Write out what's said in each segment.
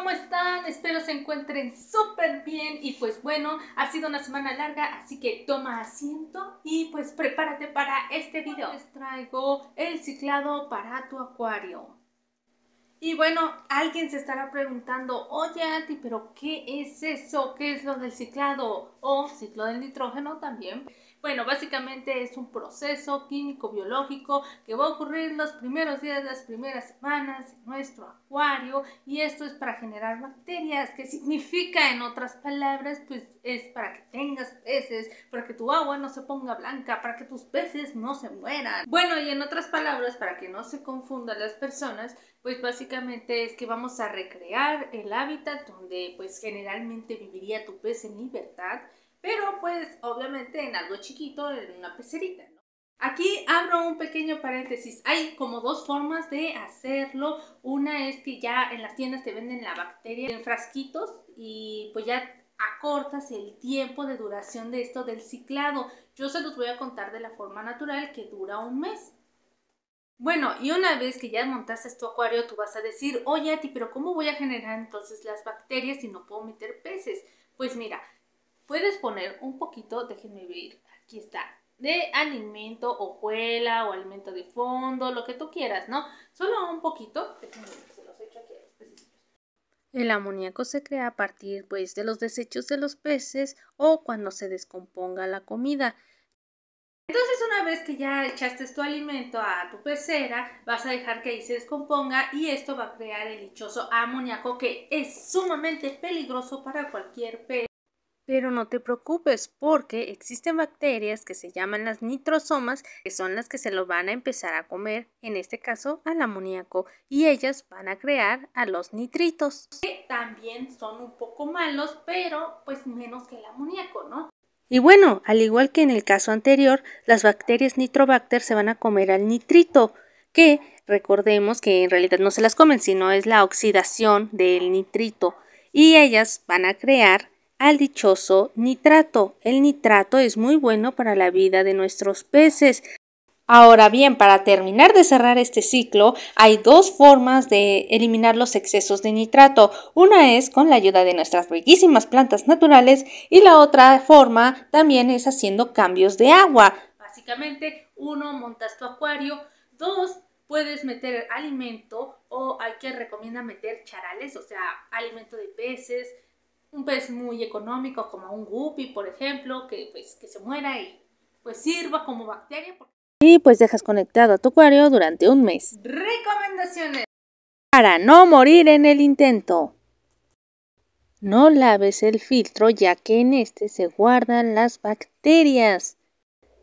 ¿cómo están? Espero se encuentren súper bien y pues bueno, ha sido una semana larga, así que toma asiento y pues prepárate para este video. Les traigo el ciclado para tu acuario. Y bueno, alguien se estará preguntando, oye Ati, pero ¿qué es eso? ¿Qué es lo del ciclado o ciclo del nitrógeno también? Bueno, básicamente es un proceso químico-biológico que va a ocurrir los primeros días, las primeras semanas en nuestro acuario y esto es para generar bacterias, que significa en otras palabras, pues es para que tengas peces, para que tu agua no se ponga blanca, para que tus peces no se mueran. Bueno, y en otras palabras, para que no se confundan las personas, pues básicamente es que vamos a recrear el hábitat donde pues generalmente viviría tu pez en libertad, pero pues obviamente en algo chiquito, en una pecerita, Aquí abro un pequeño paréntesis. Hay como dos formas de hacerlo. Una es que ya en las tiendas te venden la bacteria en frasquitos y pues ya acortas el tiempo de duración de esto del ciclado. Yo se los voy a contar de la forma natural que dura un mes. Bueno, y una vez que ya montaste tu acuario, tú vas a decir, oye, Ati, pero ¿cómo voy a generar entonces las bacterias si no puedo meter peces? Pues mira, puedes poner un poquito, déjenme ver, aquí está, de alimento, hojuela o alimento de fondo, lo que tú quieras, ¿no? Solo un poquito, los aquí El amoníaco se crea a partir pues de los desechos de los peces o cuando se descomponga la comida. Entonces una vez que ya echaste tu alimento a tu pecera, vas a dejar que ahí se descomponga y esto va a crear el dichoso amoníaco que es sumamente peligroso para cualquier pez. Pero no te preocupes porque existen bacterias que se llaman las nitrosomas, que son las que se lo van a empezar a comer, en este caso al amoníaco, y ellas van a crear a los nitritos. Que también son un poco malos, pero pues menos que el amoníaco, ¿no? Y bueno, al igual que en el caso anterior, las bacterias nitrobacter se van a comer al nitrito, que recordemos que en realidad no se las comen, sino es la oxidación del nitrito. Y ellas van a crear al dichoso nitrato. El nitrato es muy bueno para la vida de nuestros peces, Ahora bien, para terminar de cerrar este ciclo, hay dos formas de eliminar los excesos de nitrato. Una es con la ayuda de nuestras riquísimas plantas naturales y la otra forma también es haciendo cambios de agua. Básicamente, uno, montas tu acuario, dos, puedes meter alimento o hay que recomienda meter charales, o sea, alimento de peces, un pez muy económico como un guppy, por ejemplo, que pues que se muera y pues sirva como bacteria y pues dejas conectado a tu acuario durante un mes. Recomendaciones. Para no morir en el intento. No laves el filtro ya que en este se guardan las bacterias.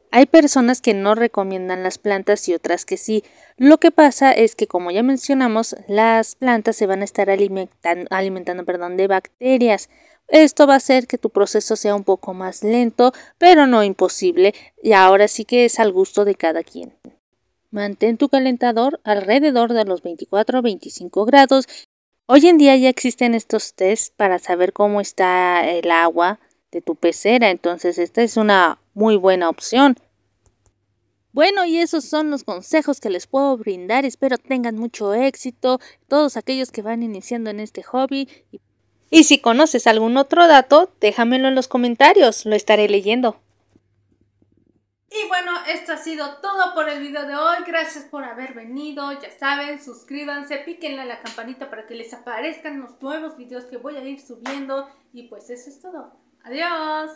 Hay personas que no recomiendan las plantas y otras que sí. Lo que pasa es que, como ya mencionamos, las plantas se van a estar alimentando perdón, de bacterias. Esto va a hacer que tu proceso sea un poco más lento, pero no imposible, y ahora sí que es al gusto de cada quien. Mantén tu calentador alrededor de los 24-25 grados. Hoy en día ya existen estos tests para saber cómo está el agua de tu pecera, entonces esta es una muy buena opción. Bueno, y esos son los consejos que les puedo brindar. Espero tengan mucho éxito todos aquellos que van iniciando en este hobby y y si conoces algún otro dato, déjamelo en los comentarios, lo estaré leyendo. Y bueno, esto ha sido todo por el video de hoy. Gracias por haber venido. Ya saben, suscríbanse, píquenle a la campanita para que les aparezcan los nuevos videos que voy a ir subiendo. Y pues eso es todo. Adiós.